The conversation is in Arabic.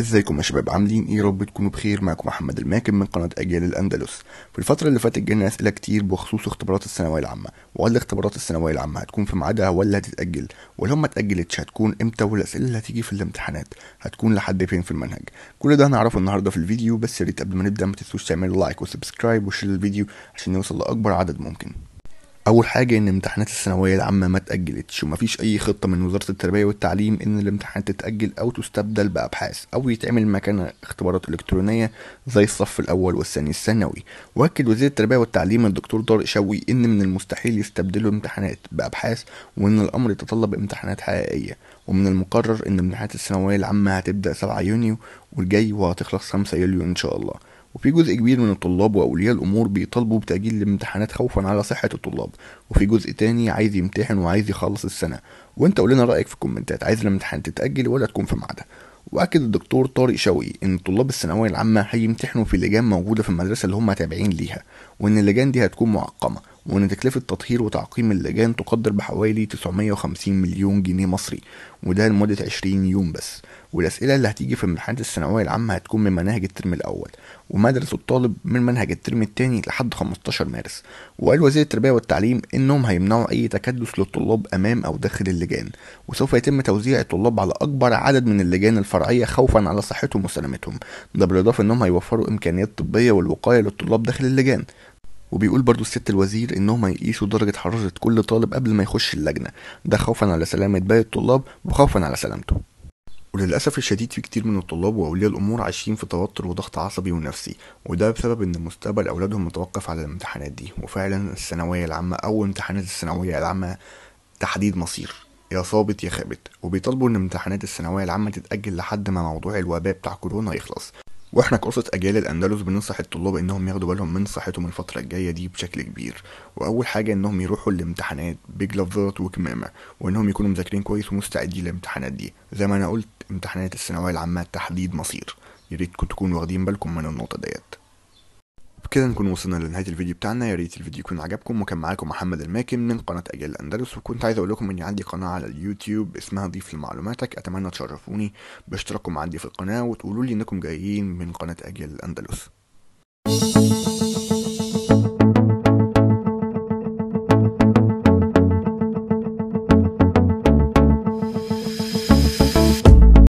ازيكم يا شباب عاملين ايه رب تكونوا بخير معكم محمد الماكن من قناه اجيال الاندلس في الفتره اللي فاتت جالنا اسئله كتير بخصوص اختبارات الثانويه العامه وهل اختبارات الثانويه العامه هتكون في ميعادها ولا هتتاجل ولو ما اتاجلتش هتكون امتى والاسئله اللي هتيجي في الامتحانات هتكون لحد فين في المنهج كل ده هنعرفه النهارده في الفيديو بس يا ريت قبل ما نبدا ما تنسوش تعملوا لايك وسبسكرايب وشير الفيديو عشان يوصل لاكبر عدد ممكن اول حاجه ان امتحانات الثانويه العامه ما تاجلتش ومفيش اي خطه من وزاره التربيه والتعليم ان الامتحانات تتاجل او تستبدل بابحاث او يتعمل مكانها اختبارات الكترونيه زي الصف الاول والثاني الثانوي واكد وزير التربيه والتعليم الدكتور طارق شوقي ان من المستحيل يستبدلوا امتحانات بابحاث وان الامر يتطلب امتحانات حقيقيه ومن المقرر ان امتحانات الثانويه العامه هتبدا 7 يونيو والجاي وهتخلص 5 يوليو ان شاء الله وفي جزء كبير من الطلاب واولياء الامور بيطالبوا بتاجيل الامتحانات خوفا على صحه الطلاب وفي جزء تاني عايز يمتحن وعايز يخلص السنه وانت قول رايك في الكومنتات عايز الامتحان تتاجل ولا تكون في معدة واكد الدكتور طارق شوقي ان طلاب الثانويه العامه هيمتحنوا في لجان موجوده في المدرسه اللي هم تابعين ليها وان اللجان دي هتكون معقمه وان تكلفه تطهير وتعقيم اللجان تقدر بحوالي 950 مليون جنيه مصري وده لمده 20 يوم بس والاسئله اللي هتيجي في امتحانات الثانويه العامه هتكون من مناهج الترم الاول ومدرسه الطالب من منهج الترم الثاني لحد 15 مارس وقال وزير التربيه والتعليم انهم هيمنعوا اي تكدس للطلاب امام او داخل اللجان وسوف يتم توزيع الطلاب على اكبر عدد من اللجان الفرعيه خوفا على صحتهم وسلامتهم ده بالاضافه انهم هيوفروا امكانيات طبيه والوقايه للطلاب داخل اللجان وبيقول برضو الست الوزير انهم يقيسوا درجة حرارة كل طالب قبل ما يخش اللجنة ده خوفا على سلامة باقي الطلاب وخوفا على سلامته وللأسف الشديد في كتير من الطلاب وأولياء الأمور عايشين في توتر وضغط عصبي ونفسي وده بسبب إن مستقبل أولادهم متوقف على الامتحانات دي وفعلا الثانوية العامة أو امتحانات الثانوية العامة تحديد مصير يا صابت يا خابت وبيطالبوا إن امتحانات الثانوية العامة تتأجل لحد ما موضوع الوباء بتاع كورونا يخلص واحنا كقصة اجيال الاندلس بننصح الطلاب انهم ياخدوا بالهم من صحتهم الفترة الجاية دي بشكل كبير واول حاجة انهم يروحوا الامتحانات بجلافزات وكمامة وانهم يكونوا مذاكرين كويس ومستعدين للامتحانات دي زي ما انا قلت امتحانات الثانوية العامة تحديد مصير ياريت تكونوا واخدين بالكم من النقطة ديت بكده نكون وصلنا لنهايه الفيديو بتاعنا يا ريت الفيديو يكون عجبكم وكان معاكم محمد الماكن من قناه اجيال الاندلس وكنت عايز اقول لكم اني عندي قناه على اليوتيوب اسمها ضيف لمعلوماتك اتمنى تشرفوني باشتراككم عندي في القناه وتقولوا لي انكم جايين من قناه اجيال الاندلس